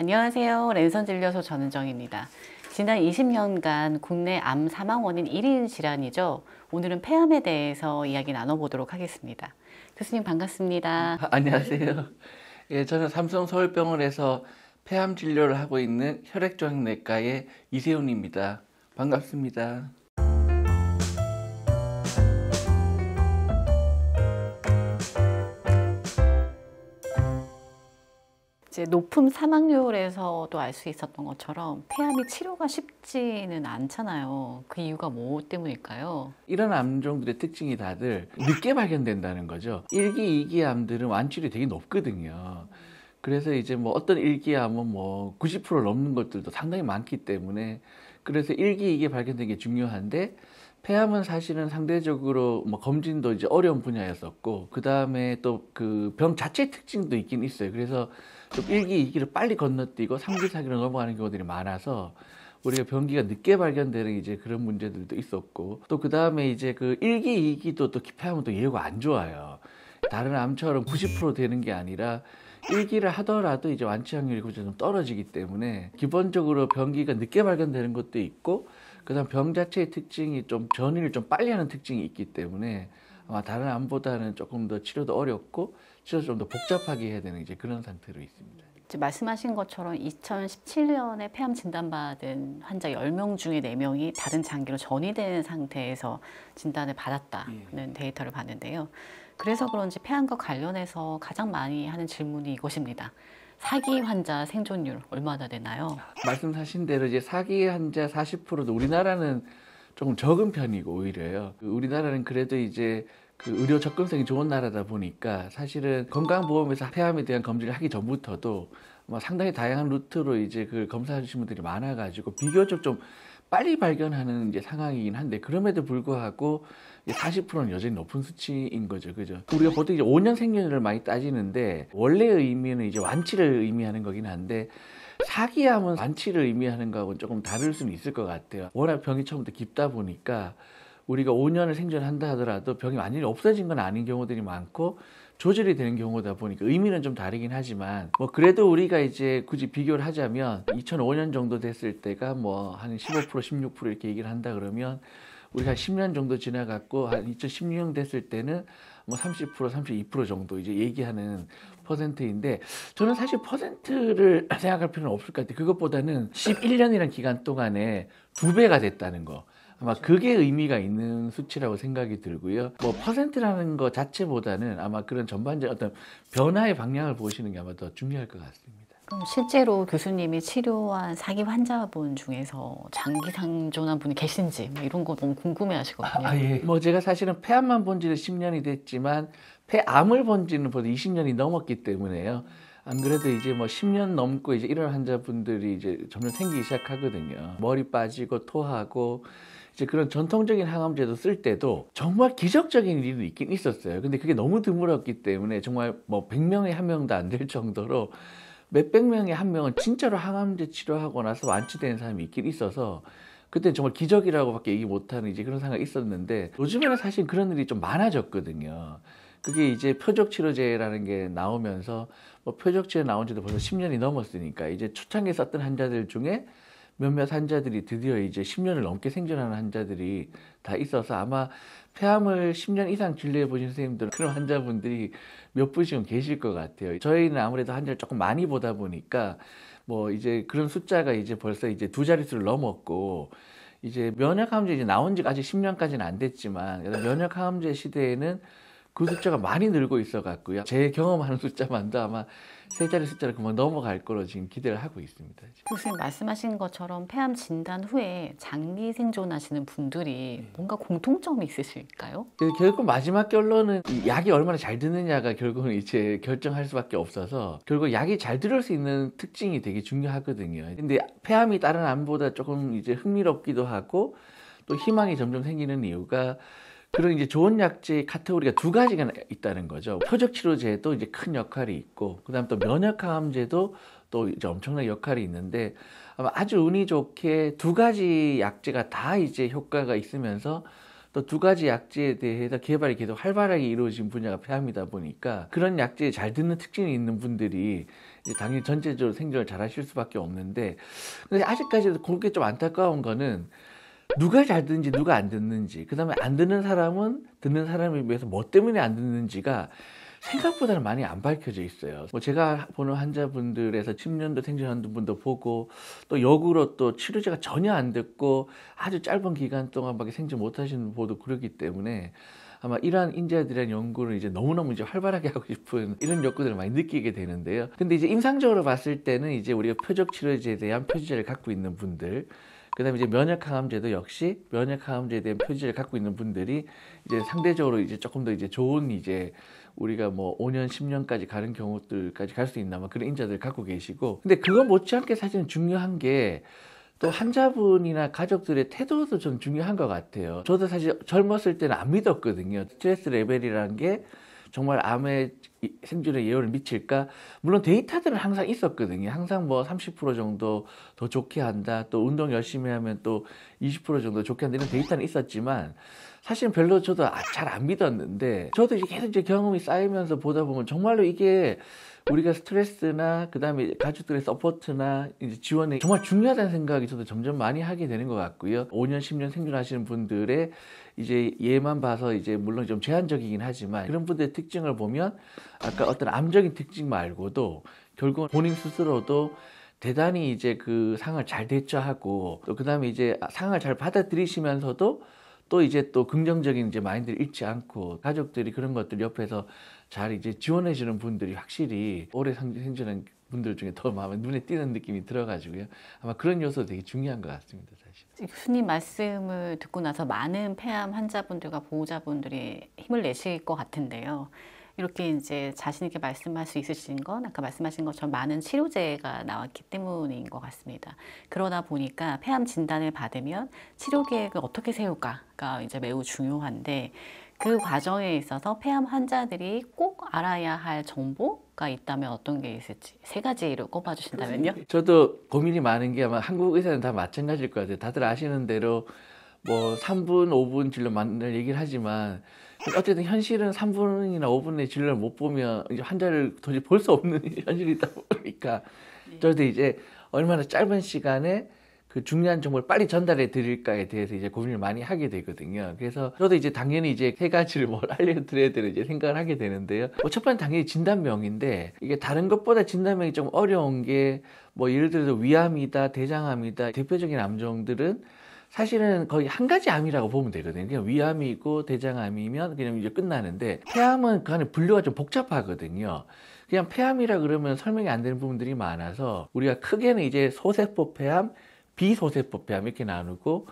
안녕하세요. 랜선 진료소 전은정입니다. 지난 20년간 국내 암 사망 원인 1인 질환이죠. 오늘은 폐암에 대해서 이야기 나눠보도록 하겠습니다. 교수님 반갑습니다. 아, 안녕하세요. 예, 저는 삼성서울병원에서 폐암 진료를 하고 있는 혈액종형내과의 이세훈입니다. 반갑습니다. 이제 높은 사망률에서도 알 수 있었던 것처럼 폐암이 치료가 쉽지는 않잖아요. 그 이유가 뭐 때문일까요? 이런 암종들의 특징이 다들 늦게 발견된다는 거죠. 1기, 2기 암들은 완치율이 되게 높거든요. 그래서 이제 뭐 어떤 1기 암은 뭐90% 넘는 것들도 상당히 많기 때문에 그래서 1기, 2기 발견된 게 중요한데 폐암은 사실은 상대적으로 뭐 검진도 이제 어려운 분야였었고 그다음에 또 그 병 자체 특징도 있긴 있어요. 그래서 좀 1기, 2기를 빨리 건너뛰고 3기, 4기로 넘어가는 경우들이 많아서 우리가 변기가 늦게 발견되는 이제 그런 문제들도 있었고 또 그 다음에 이제 그 1기, 2기도 또 기피하면 또 예후가 안 좋아요. 다른 암처럼 90% 되는 게 아니라 일기를 하더라도 이제 완치 확률이 좀 떨어지기 때문에 기본적으로 변기가 늦게 발견되는 것도 있고 그다음 병 자체의 특징이 좀 전이를 좀 빨리 하는 특징이 있기 때문에 아마 다른 암보다는 조금 더 치료도 어렵고 실제로 좀더 복잡하게 해야 되는 이제 그런 상태로 있습니다. 말씀하신 것처럼 2017년에 폐암 진단받은 환자 10명 중에 4명이 다른 장기로 전이된 상태에서 진단을 받았다는 예. 데이터를 봤는데요. 그래서 그런지 폐암과 관련해서 가장 많이 하는 질문이 이것입니다. 사기 환자 생존율 얼마나 되나요? 아, 말씀하신 대로 이제 사기 환자 40%도 우리나라는 조금 적은 편이고 오히려요. 그 우리나라는 그래도 이제 그 의료 접근성이 좋은 나라다 보니까 사실은 건강보험에서 폐암에 대한 검진을 하기 전부터도 뭐 상당히 다양한 루트로 이제 그 검사하시는 분들이 많아가지고 비교적 좀 빨리 발견하는 이제 상황이긴 한데 그럼에도 불구하고 40%는 여전히 높은 수치인 거죠, 그죠? 우리가 보통 이제 5년 생년을 많이 따지는데 원래의 의미는 이제 완치를 의미하는 거긴 한데 사기암은 완치를 의미하는 거하고는 조금 다를 수는 있을 것 같아요. 워낙 병이 처음부터 깊다 보니까 우리가 5년을 생존한다 하더라도 병이 완전히 없어진 건 아닌 경우들이 많고 조절이 되는 경우다 보니까 의미는 좀 다르긴 하지만 뭐 그래도 우리가 이제 굳이 비교를 하자면 2005년 정도 됐을 때가 뭐 한15% 16% 이렇게 얘기를 한다 그러면 우리가 10년 정도 지나갔고 한 2016년 됐을 때는 뭐30% 32% 정도 이제 얘기하는 퍼센트인데 저는 사실 퍼센트를 생각할 필요는 없을 것 같아요. 그것보다는 1 1년이란 기간 동안에 두 배가 됐다는 거. 아마 그게 의미가 있는 수치라고 생각이 들고요. 뭐 퍼센트라는 것 자체보다는 아마 그런 전반적인 어떤 변화의 방향을 보시는 게 아마 더 중요할 것 같습니다. 그럼 실제로 교수님이 치료한 사기 환자분 중에서 장기 상존한 분이 계신지 뭐 이런 거 너무 궁금해 하시거든요. 아, 아, 예. 뭐 제가 사실은 폐암만 본 지는 10년이 됐지만 폐암을 본 지는 벌써 20년이 넘었기 때문에요. 안 그래도 이제 뭐 10년 넘고 이제 이런 환자분들이 이제 점점 생기기 시작하거든요. 머리 빠지고 토하고 이제 그런 전통적인 항암제도 쓸 때도 정말 기적적인 일이 있긴 있었어요. 근데 그게 너무 드물었기 때문에 정말 뭐 100명에 한 명도 안 될 정도로 몇백 명에 한 명은 진짜로 항암제 치료하고 나서 완치된 사람이 있긴 있어서 그때 정말 기적이라고밖에 얘기 못하는 이제 그런 상황이 있었는데 요즘에는 사실 그런 일이 좀 많아졌거든요. 그게 이제 표적치료제라는 게 나오면서 뭐 표적치료 나온 지도 벌써 10년이 넘었으니까 이제 초창기에 썼던 환자들 중에 몇몇 환자들이 드디어 이제 10년을 넘게 생존하는 환자들이 다 있어서 아마 폐암을 10년 이상 진료해 보신 선생님들은 그런 환자분들이 몇 분씩은 계실 것 같아요. 저희는 아무래도 환자를 조금 많이 보다 보니까 뭐 이제 그런 숫자가 이제 벌써 이제 두 자릿수를 넘었고 이제 면역항암제 이제 나온 지가 아직 10년까지는 안 됐지만 면역항암제 시대에는 그 숫자가 많이 늘고 있어 갖고요. 제 경험하는 숫자만도 아마 세 자리 숫자로 그만 넘어갈 거로 지금 기대를 하고 있습니다. 교수님 말씀하신 것처럼 폐암 진단 후에 장기 생존하시는 분들이 네. 뭔가 공통점이 있으실까요? 그 결국 마지막 결론은 약이 얼마나 잘 드느냐가 결국은 이제 결정할 수밖에 없어서 결국 약이 잘 들을 수 있는 특징이 되게 중요하거든요. 근데 폐암이 다른 암보다 조금 이제 흥미롭기도 하고 또 희망이 점점 생기는 이유가 그런 이제 좋은 약제 카테고리가 두 가지가 있다는 거죠. 표적 치료제도 이제 큰 역할이 있고 그다음 또 면역항암제도 또 이제 엄청난 역할이 있는데 아마 아주 운이 좋게 두 가지 약제가 다 이제 효과가 있으면서 또 두 가지 약제에 대해서 개발이 계속 활발하게 이루어진 분야가 폐암이다 보니까 그런 약제에 잘 듣는 특징이 있는 분들이 당연히 전체적으로 생존을 잘 하실 수밖에 없는데 근데 아직까지도 그게 좀 안타까운 거는 누가 잘 듣는지 누가 안 듣는지 그다음에 안 듣는 사람은 듣는 사람에 비해서 뭐 때문에 안 듣는지가 생각보다는 많이 안 밝혀져 있어요. 뭐 제가 보는 환자분들에서 침년도 생존하는 분도 보고 또 역으로 또 치료제가 전혀 안 됐고 아주 짧은 기간 동안밖에 생존 못하시는 분도 그렇기 때문에 아마 이러한 인재들이 대한 연구를 이제 너무너무 이제 활발하게 하고 싶은 이런 욕구들을 많이 느끼게 되는데요. 근데 이제 임상적으로 봤을 때는 이제 우리가 표적 치료제에 대한 표지제를 갖고 있는 분들 그다음에 이제 면역 항암제도 역시 면역 항암제에 대한 표지를 갖고 있는 분들이 이제 상대적으로 이제 조금 더 이제 좋은 이제 우리가 뭐 5년 10년까지 가는 경우들까지 갈 수 있나 뭐 그런 인자들 갖고 계시고 근데 그거 못지않게 사실은 중요한 게 또 환자분이나 가족들의 태도도 좀 중요한 것 같아요. 저도 사실 젊었을 때는 안 믿었거든요. 스트레스 레벨이라는 게 정말 암의 생존의 예우을 미칠까? 물론 데이터들은 항상 있었거든요. 항상 뭐 30% 정도 더 좋게 한다. 또 운동 열심히 하면 또 20% 정도 좋게 한다. 이런 데이터는 있었지만 사실 별로 저도 아, 잘안 믿었는데 저도 이제 계속 이제 경험이 쌓이면서 보다 보면 정말로 이게 우리가 스트레스나 그다음에 가족들의 서포트나 이제 지원에 정말 중요하다는 생각이 저도 점점 많이 하게 되는 것 같고요. 5년 10년 생존하시는 분들의 이제 예만 봐서 이제 물론 좀 제한적이긴 하지만 그런 분들의 특징을 보면 아까 어떤 암적인 특징 말고도 결국 본인 스스로도 대단히 이제 그 상을 황잘 대처하고 또 그다음에 이제 상을 황잘 받아들이시면서도 또 이제 또 긍정적인 이제 마인드를 잃지 않고 가족들이 그런 것들 옆에서 잘 이제 지원해 주는 분들이 확실히 오래 생존는 분들 중에 더 마음에 눈에 띄는 느낌이 들어가지고요. 아마 그런 요소 되게 중요한 것 같습니다, 사실. 교수님 말씀을 듣고 나서 많은 폐암 환자분들과 보호자분들이 힘을 내실 것 같은데요. 이렇게 이제 자신 있게 말씀할 수 있으신 건 아까 말씀하신 것처럼 많은 치료제가 나왔기 때문인 것 같습니다. 그러다 보니까 폐암 진단을 받으면 치료 계획을 어떻게 세울까가 이제 매우 중요한데 그 과정에 있어서 폐암 환자들이 꼭 알아야 할 정보가 있다면 어떤 게 있을지 세 가지를 꼽아주신다면요? 저도 고민이 많은 게 아마 한국 의사는 다 마찬가지일 것 같아요. 다들 아시는 대로 뭐 3분, 5분 진료 만날 얘기를 하지만 어쨌든 현실은 3분이나 5분의 진료를 못 보면 이제 환자를 도저히 볼 수 없는 현실이다 보니까 네. 저도 이제 얼마나 짧은 시간에 그 중요한 정보를 빨리 전달해 드릴까에 대해서 이제 고민을 많이 하게 되거든요. 그래서 저도 이제 당연히 이제 세 가지를 뭘 알려드려야 되는 이 생각을 하게 되는데요. 뭐 첫 번째 당연히 진단명인데 이게 다른 것보다 진단명이 좀 어려운 게 뭐 예를 들어서 위암이다, 대장암이다 대표적인 암종들은 사실은 거의 한 가지 암이라고 보면 되거든요. 그냥 위암이 있고 대장암이면 그냥 이제 끝나는데 폐암은 그 안에 분류가 좀 복잡하거든요. 그냥 폐암이라 그러면 설명이 안 되는 부분들이 많아서 우리가 크게는 이제 소세포 폐암, 비소세포 폐암 이렇게 나누고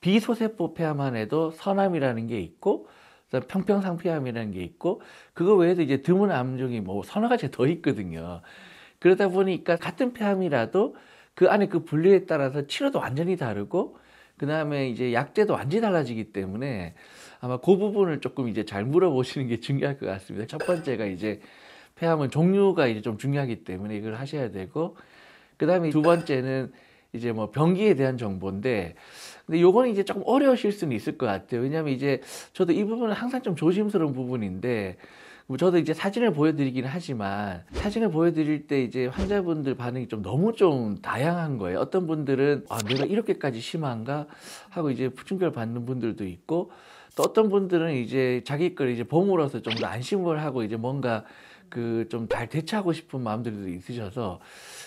비소세포 폐암안에도 선암이라는 게 있고 평평상 폐암이라는 게 있고 그거 외에도 이제 드문 암 중에 뭐 서너 가지 더 있거든요. 그러다 보니까 같은 폐암이라도 그 안에 그 분류에 따라서 치료도 완전히 다르고 그 다음에 이제 약제도 완전히 달라지기 때문에 아마 그 부분을 조금 이제 잘 물어보시는 게 중요할 것 같습니다. 첫 번째가 이제 폐암은 종류가 이제 좀 중요하기 때문에 이걸 하셔야 되고 그 다음에 두 번째는 이제 뭐 병기에 대한 정보인데 근데 요거는 이제 조금 어려우실 수는 있을 것 같아요. 왜냐하면 이제 저도 이 부분은 항상 좀 조심스러운 부분인데 뭐 저도 이제 사진을 보여드리긴 하지만 사진을 보여드릴 때 이제 환자분들 반응이 좀 너무 좀 다양한 거예요. 어떤 분들은 아 내가 이렇게까지 심한가 하고 이제 부충격 받는 분들도 있고 또 어떤 분들은 이제 자기 걸 이제 봄으로서 좀 더 안심을 하고 이제 뭔가 그 좀 잘 대처하고 싶은 마음들도 있으셔서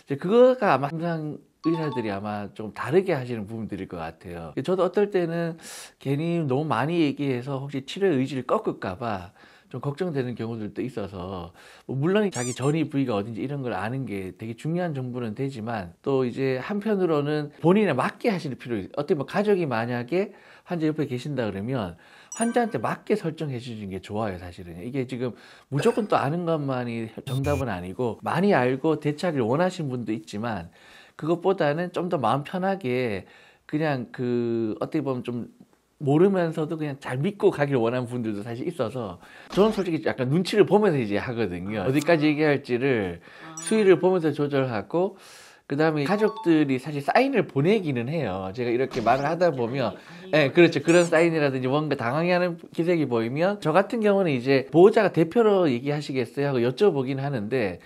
이제 그거가 아마 항상 의사들이 아마 좀 다르게 하시는 부분들일 것 같아요. 저도 어떨 때는 괜히 너무 많이 얘기해서 혹시 치료 의지를 꺾을까봐 좀 걱정되는 경우들도 있어서 뭐 물론 자기 전이 부위가 어딘지 이런 걸 아는 게 되게 중요한 정보는 되지만 또 이제 한편으로는 본인에 맞게 하실 필요 있어요. 어떻게 보면 가족이 만약에 환자 옆에 계신다 그러면 환자한테 맞게 설정해 주는 게 좋아요, 사실은. 이게 지금 무조건 또 아는 것만이 정답은 아니고 많이 알고 대처하길 원하시는 분도 있지만 그것보다는 좀 더 마음 편하게 그냥 그 어떻게 보면 좀 모르면서도 그냥 잘 믿고 가길 원하는 분들도 사실 있어서 저는 솔직히 약간 눈치를 보면서 이제 하거든요. 어디까지 얘기할지를 수위를 보면서 조절하고 그 다음에 가족들이 사실 사인을 보내기는 해요. 제가 이렇게 말을 하다 보면, 예, 네, 그렇죠. 그런 사인이라든지 뭔가 당황해 하는 기색이 보이면, 저 같은 경우는 이제 보호자가 대표로 얘기하시겠어요? 하고 여쭤보긴 하는데,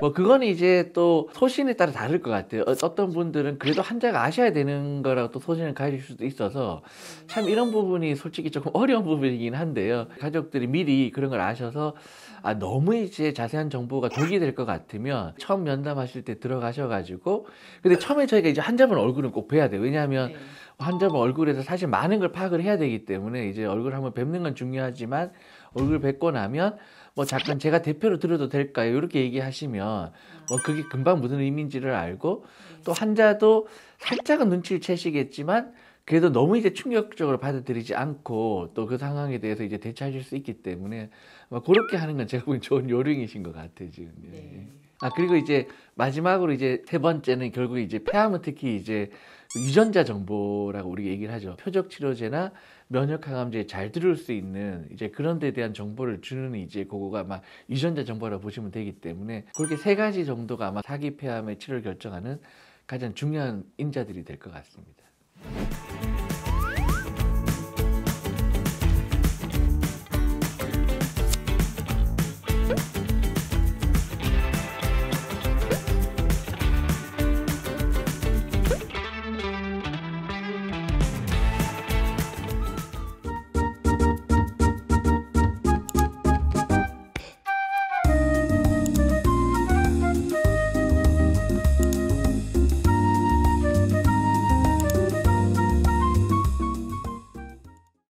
뭐 그건 이제 또 소신에 따라 다를 것 같아요. 어, 어떤 분들은 그래도 한자가 아셔야 되는 거라고 또 소신을 가질 수도 있어서 참 이런 부분이 솔직히 조금 어려운 부분이긴 한데요. 가족들이 미리 그런 걸 아셔서 아 너무 이제 자세한 정보가 독이 될 것 같으면 처음 면담하실 때 들어가셔가지고 근데 처음에 저희가 이제 한자분 얼굴은 꼭 뵈야 돼요. 왜냐하면 네. 환자분 얼굴에서 사실 많은 걸 파악을 해야 되기 때문에 이제 얼굴 한번 뵙는 건 중요하지만 얼굴 뵙고 나면 뭐 잠깐 제가 대표로 들어도 될까요? 이렇게 얘기하시면 뭐 그게 금방 무슨 의미인지를 알고 또 환자도 네. 살짝은 눈치를 채시겠지만 그래도 너무 이제 충격적으로 받아들이지 않고 또 그 상황에 대해서 이제 대처하실 수 있기 때문에 뭐 그렇게 하는 건 제가 보기엔 좋은 요령이신 것 같아요 지금. 예. 네. 아 그리고 이제 마지막으로 이제 세 번째는 결국 이제 폐암은 특히 이제 유전자 정보라고 우리가 얘기를 하죠. 표적 치료제나 면역 항암제 잘 들을 수 있는 이제 그런 데 대한 정보를 주는 이제 그거가 아마 유전자 정보라고 보시면 되기 때문에 그렇게 세 가지 정도가 아마 사기 폐암의 치료를 결정하는 가장 중요한 인자들이 될 것 같습니다.